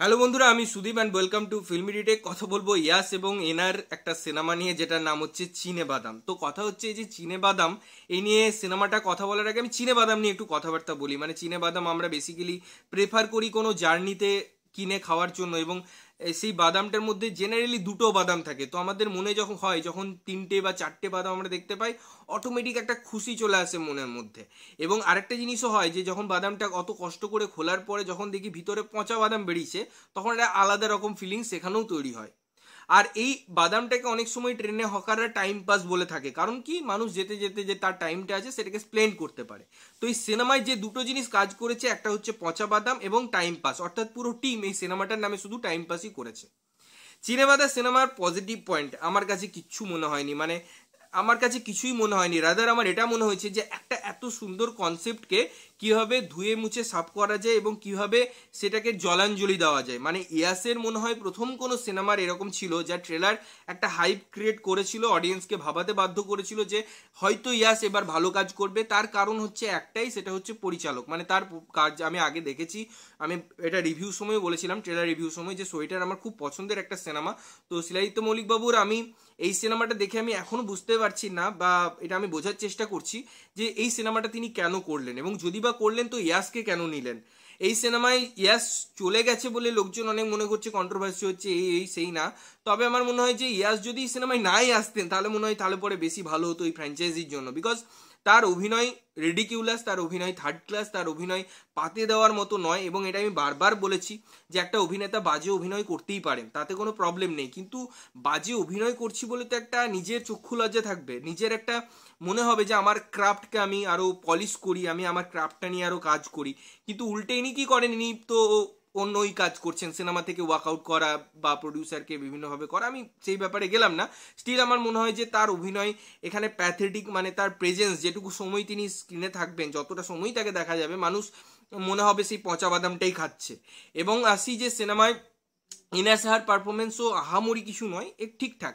hello বন্ধুরা আমি Sudip and welcome to film ডিটেক কথা বলবো ইয়াস এবং এনার একটা সিনেমা নিয়ে যেটার নাম হচ্ছে চিনে বাদাম তো কথা হচ্ছে এই যে চিনে বাদাম এই নিয়ে সিনেমাটা কথা বলার আগে আমি চিনে বাদাম নিয়ে একটু কথাবার্তা বলি মানে চিনে বাদাম আমরা বেসিক্যালি প্রেফার করি কোনো জার্নিতে কিনে খাওয়ার জন্য এবং সেই বাদামটার মধ্যে জেনারেলি দুটো বাদাম থাকে তো আমাদের মনে যখন হয় যখন তিনটে বা চারটে বাদাম আমরা দেখতে পাই অটোমেটিক একটা খুশি চলে আসে মনের মধ্যে এবং আরেকটা জিনিসও হয় যে যখন বাদামটা অত কষ্ট করে খোলার পরে যখন দেখি ভিতরে পচা বাদাম বেরিয়েছে তখন একটা আলাদা রকম ফিলিংস সেখানেও তৈরি হয় আর এই বাদামটাকে অনেক সময় ট্রেনে হকাররা টাইম পাস বলে থাকে কারণ কি মানুষ যেতে যেতে যে তার টাইমটা আছে সেটাকে স্প্লেন্ড করতে পারে তো এই সিনেমায় যে দুটো জিনিস কাজ করেছে একটা হচ্ছে পচা বাদাম এবং টাইম পাস অর্থাৎ পুরো টিম এই সিনেমাটার নামে শুধু টাইম পাসই করেছে চিনেবাদা সিনেমার পজিটিভ পয়েন্ট আমার কাছে কিচ্ছু মনে হয়নি মানে আমার কাছে কিছুই মনে হয়নি রাদার আমার এটা মনে হয়েছে যে একটা এত সুন্দর কনসেপ্টকে কিভাবে ধুয়ে মুছে সাফ করা যায় এবং কিভাবে সেটাকে জলাঞ্জলি দেওয়া যায় মানে ইয়াসের মনে হয় প্রথম কোনো সিনেমার এরকম ছিল যা ট্রেলার একটা হাইপ ক্রিয়েট করেছিল অডিয়েন্সকে ভাবাতে বাধ্য করেছিল যে হয়তো ইয়াস এবার ভালো কাজ করবে তার কারণ হচ্ছে একটাই সেটা হচ্ছে পরিচালক মানে তার কাজ আমি আগে দেখেছি আমি এটা রিভিউ সময় বলেছিলাম ট্রেলার রিভিউ সময় যে সোয়েটার আমার খুব পছন্দের একটা সিনেমা তো শিলাদিত্য মৌলিকবাবুর আমি এই সিনেমাটা দেখে আমি এখনও বুঝতে পারছি না বা এটা আমি বোঝার চেষ্টা করছি যে এই সিনেমাটা তিনি কেন করলেন এবং যদি বা করলেন তো ইয়াসকে কেন নিলেন এই সিনেমায় ইয়াস চলে গেছে বলে লোকজন অনেক মনে করছে কন্ট্রোভার্সি হচ্ছে এই এই সেই না তবে আমার মনে হয় যে ইয়াস যদি সিনেমায় নাই আসতেন তাহলে মনে হয় তাহলে পরে বেশি ভালো হতো এই ফ্র্যাঞ্চাইজির জন্য বিকজ তার অভিনয় রেডিকিউলাস তার অভিনয় থার্ড ক্লাস তার অভিনয় পাতে দেওয়ার মতো নয় এবং এটা আমি বারবার বলেছি যে একটা অভিনেতা বাজে অভিনয় করতেই পারেন তাতে কোনো প্রবলেম নেই কিন্তু বাজে অভিনয় করছি বলে তো একটা নিজের চক্ষু লজ্জা থাকবে নিজের একটা মনে হবে যে আমার ক্রাফটকে আমি আরও পলিশ করি আমি আমার ক্রাফটটা নিয়ে আরও কাজ করি কিন্তু উল্টে ইনি কী করেন ইনি তো অন্যই কাজ করছেন সিনেমা থেকে ওয়ার্কআউট করা বা প্রডিউসারকে বিভিন্নভাবে করা আমি সেই ব্যাপারে গেলাম না স্টিল আমার মনে হয় যে তার অভিনয় এখানে প্যাথেটিক মানে তার প্রেজেন্স যেটুকু সময় তিনি স্ক্রিনে থাকবেন যতটা সময় তাকে দেখা যাবে মানুষ মনে হবে সেই পচা বাদামটাই খাচ্ছে এবং আসি যে সিনেমায় ইনাসাহার পারফরমেন্সও আহামরি কিছু নয় এ ঠিকঠাক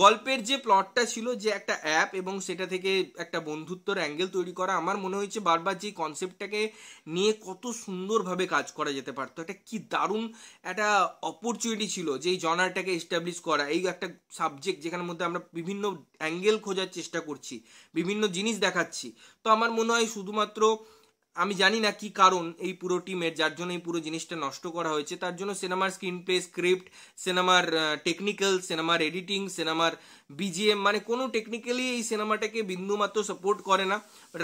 গল্পের যে প্লটটা ছিল যে একটা অ্যাপ এবং সেটা থেকে একটা বন্ধুত্বর অ্যাঙ্গেল তৈরি করা আমার মনে হয়েছে বারবার যে কনসেপ্টটাকে নিয়ে কত সুন্দরভাবে কাজ করা যেতে পারতো একটা কি দারুণ একটা অপরচুনিটি ছিল যে এই জনারটাকে এস্টাবলিশ করা এই একটা সাবজেক্ট যেখানের মধ্যে আমরা বিভিন্ন অ্যাঙ্গেল খোঁজার চেষ্টা করছি বিভিন্ন জিনিস দেখাচ্ছি তো আমার মনে হয় শুধুমাত্র আমি জানি না কি কারণ এই পুরো টিমের যার জন্য এই পুরো জিনিসটা নষ্ট করা হয়েছে তার জন্য সিনেমার স্ক্রিন প্লে স্ক্রিপ্ট সিনেমার টেকনিক্যাল সিনেমার এডিটিং সিনেমার বিজিএম মানে কোনো টেকনিক্যালি এই সিনেমাটাকে বিন্দুমাত্র সাপোর্ট করে না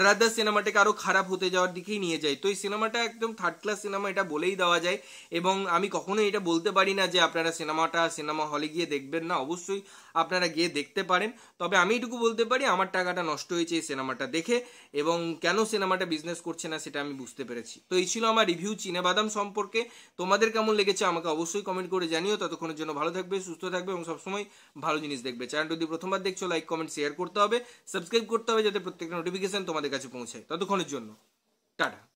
রাদার সিনেমাটাকে আরও খারাপ হতে যাওয়ার দিকেই নিয়ে যায় তো এই সিনেমাটা একদম থার্ড ক্লাস সিনেমা এটা বলেই দেওয়া যায় এবং আমি কখনোই এটা বলতে পারি না যে আপনারা সিনেমাটা সিনেমা হলে গিয়ে দেখবেন না অবশ্যই আপনারা গিয়ে দেখতে পারেন তবে আমি এটুকু বলতে পারি আমার টাকাটা নষ্ট হয়েছে এই সিনেমাটা দেখে এবং কেন সিনেমাটা বিজনেস করছে না সেটা আমি বুঝতে পেরেছি তো এই ছিল আমার রিভিউ বাদাম সম্পর্কে তোমাদের কেমন লেগেছে আমাকে অবশ্যই কমেন্ট করে জানিও ততক্ষণের জন্য ভালো থাকবে সুস্থ থাকবে এবং সবসময় ভালো জিনিস দেখবে চ্যানেল যদি প্রথমবার দেখছো লাইক কমেন্ট শেয়ার করতে হবে সাবস্ক্রাইব করতে হবে যাতে প্রত্যেকটা নোটিফিকেশন তোমাদের কাছে পৌঁছায় ততক্ষণের জন্য টাটা